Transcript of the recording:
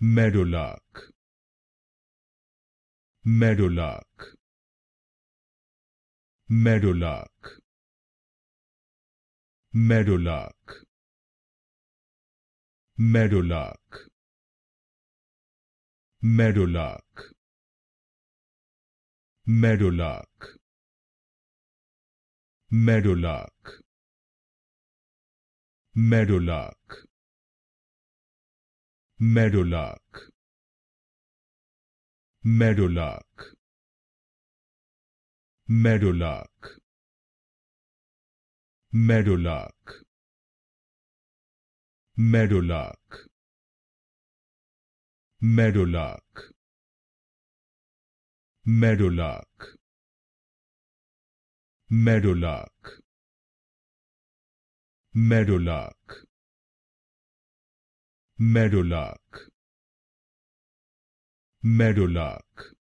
Meadowlark Meadowlark Meadowlark Meadowlark Meadowlark Meadowlark Meadowlark Meadowlark Meadowlark Meadowlark Meadowlark Meadowlark Meadowlark Meadowlark Meadowlark Meadowlark Meadowlark Meadowlark Meadowlark Meadowlark